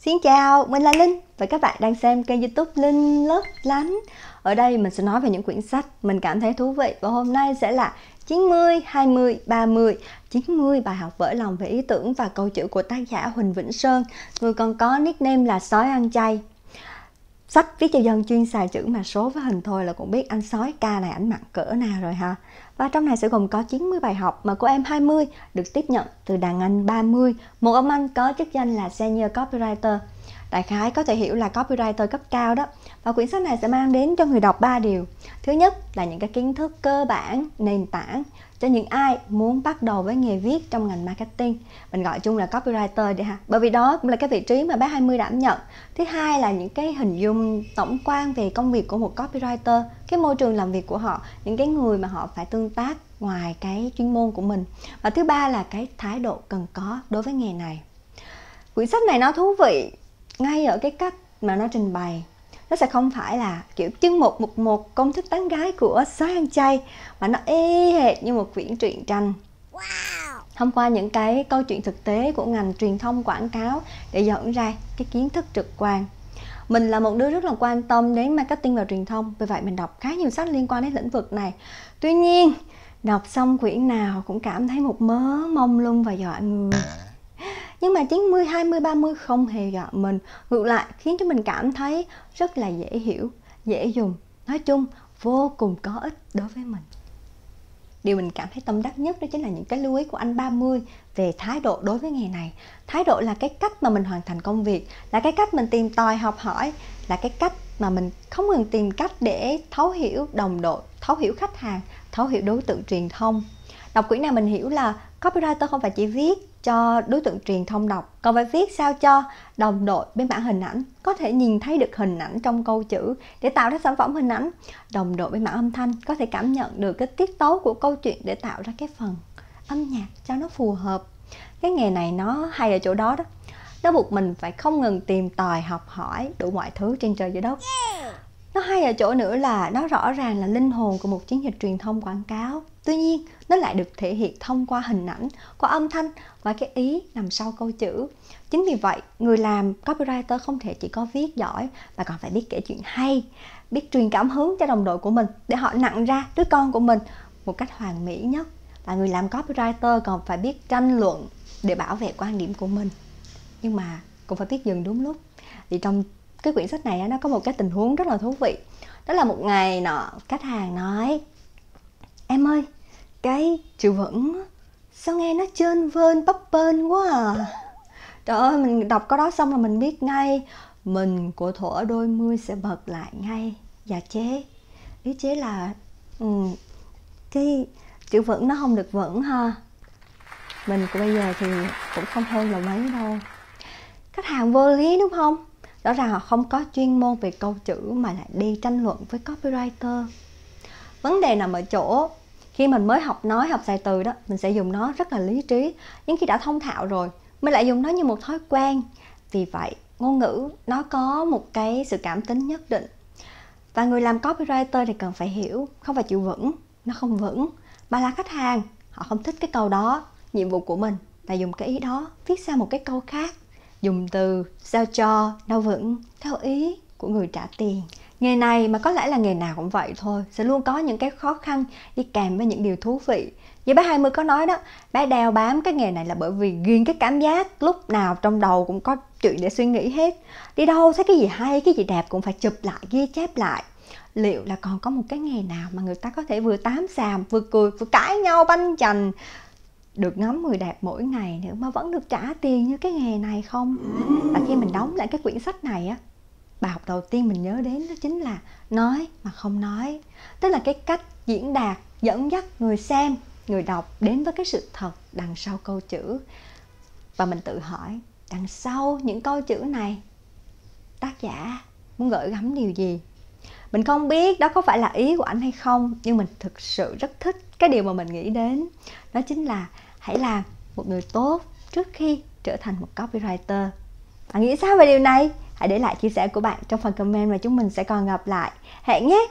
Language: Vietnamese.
Xin chào, mình là Linh và các bạn đang xem kênh youtube Linh Lớp Lánh Ở đây mình sẽ nói về những quyển sách mình cảm thấy thú vị Và hôm nay sẽ là 90, 20, 30 90 bài học vỡ lòng về ý tưởng và câu chữ của tác giả Huỳnh Vĩnh Sơn Người còn có nickname là Sói Ăn Chay sách viết cho dân chuyên xài chữ mà số với hình thôi là cũng biết anh sói ca này ảnh mặn cỡ nào rồi ha. Và trong này sẽ gồm có 90 bài học mà cô em 20 được tiếp nhận từ đàn anh 30, một ông anh có chức danh là senior copywriter. Đại khái có thể hiểu là copywriter cấp cao đó. Và quyển sách này sẽ mang đến cho người đọc 3 điều. Thứ nhất là những cái kiến thức cơ bản, nền tảng cho những ai muốn bắt đầu với nghề viết trong ngành marketing mình gọi chung là copywriter đi ha bởi vì đó cũng là cái vị trí mà bác 20 đảm nhận thứ hai là những cái hình dung tổng quan về công việc của một copywriter cái môi trường làm việc của họ những cái người mà họ phải tương tác ngoài cái chuyên môn của mình và thứ ba là cái thái độ cần có đối với nghề này quyển sách này nó thú vị ngay ở cái cách mà nó trình bày nó sẽ không phải là kiểu chương một một một công thức tán gái của sói ăn chay mà nó y hệt như một quyển truyện tranh wow. thông qua những cái câu chuyện thực tế của ngành truyền thông quảng cáo để dẫn ra cái kiến thức trực quan mình là một đứa rất là quan tâm đến marketing và truyền thông vì vậy mình đọc khá nhiều sách liên quan đến lĩnh vực này tuy nhiên đọc xong quyển nào cũng cảm thấy một mớ mông lung và dọa người à nhưng mà 90 20 30 không hề gạt mình ngược lại khiến cho mình cảm thấy rất là dễ hiểu dễ dùng nói chung vô cùng có ích đối với mình Điều mình cảm thấy tâm đắc nhất đó chính là những cái lưu ý của anh 30 về thái độ đối với nghề này. Thái độ là cái cách mà mình hoàn thành công việc, là cái cách mình tìm tòi học hỏi, là cái cách mà mình không ngừng tìm cách để thấu hiểu đồng đội, thấu hiểu khách hàng, thấu hiểu đối tượng truyền thông. Đọc quyển này mình hiểu là Copywriter không phải chỉ viết cho đối tượng truyền thông đọc, còn phải viết sao cho đồng đội bên mảng hình ảnh có thể nhìn thấy được hình ảnh trong câu chữ để tạo ra sản phẩm hình ảnh. Đồng đội bên mảng âm thanh có thể cảm nhận được cái tiết tấu của câu chuyện để tạo ra cái phần âm nhạc cho nó phù hợp. Cái nghề này nó hay ở chỗ đó đó. Nó buộc mình phải không ngừng tìm tòi, học hỏi đủ mọi thứ trên trời dưới đất. Yeah nó hay ở chỗ nữa là nó rõ ràng là linh hồn của một chiến dịch truyền thông quảng cáo tuy nhiên nó lại được thể hiện thông qua hình ảnh qua âm thanh và cái ý nằm sau câu chữ chính vì vậy người làm copywriter không thể chỉ có viết giỏi mà còn phải biết kể chuyện hay biết truyền cảm hứng cho đồng đội của mình để họ nặng ra đứa con của mình một cách hoàn mỹ nhất và người làm copywriter còn phải biết tranh luận để bảo vệ quan điểm của mình nhưng mà cũng phải biết dừng đúng lúc vì trong cái quyển sách này nó có một cái tình huống rất là thú vị đó là một ngày nọ khách hàng nói em ơi cái chữ vững sao nghe nó trơn vơn bấp bênh quá à trời ơi mình đọc có đó xong là mình biết ngay mình của thuở đôi mươi sẽ bật lại ngay và dạ chế ý chế là ừ, cái chữ vững nó không được vững ha mình của bây giờ thì cũng không hơn là mấy đâu khách hàng vô lý đúng không rõ ràng họ không có chuyên môn về câu chữ mà lại đi tranh luận với copywriter vấn đề nằm ở chỗ khi mình mới học nói học xài từ đó mình sẽ dùng nó rất là lý trí nhưng khi đã thông thạo rồi mình lại dùng nó như một thói quen vì vậy ngôn ngữ nó có một cái sự cảm tính nhất định và người làm copywriter thì cần phải hiểu không phải chịu vững nó không vững mà là khách hàng họ không thích cái câu đó nhiệm vụ của mình là dùng cái ý đó viết ra một cái câu khác dùng từ sao cho đâu vững theo ý của người trả tiền nghề này mà có lẽ là nghề nào cũng vậy thôi sẽ luôn có những cái khó khăn đi kèm với những điều thú vị như bé 20 có nói đó bé đeo bám cái nghề này là bởi vì ghiền cái cảm giác lúc nào trong đầu cũng có chuyện để suy nghĩ hết đi đâu thấy cái gì hay cái gì đẹp cũng phải chụp lại ghi chép lại liệu là còn có một cái nghề nào mà người ta có thể vừa tám sàm vừa cười vừa cãi nhau banh chành được ngắm người đẹp mỗi ngày nữa mà vẫn được trả tiền như cái nghề này không và khi mình đóng lại cái quyển sách này á bài học đầu tiên mình nhớ đến đó chính là nói mà không nói tức là cái cách diễn đạt dẫn dắt người xem người đọc đến với cái sự thật đằng sau câu chữ và mình tự hỏi đằng sau những câu chữ này tác giả muốn gửi gắm điều gì mình không biết đó có phải là ý của anh hay không nhưng mình thực sự rất thích cái điều mà mình nghĩ đến đó chính là hãy làm một người tốt trước khi trở thành một copywriter bạn nghĩ sao về điều này hãy để lại chia sẻ của bạn trong phần comment và chúng mình sẽ còn gặp lại hẹn nhé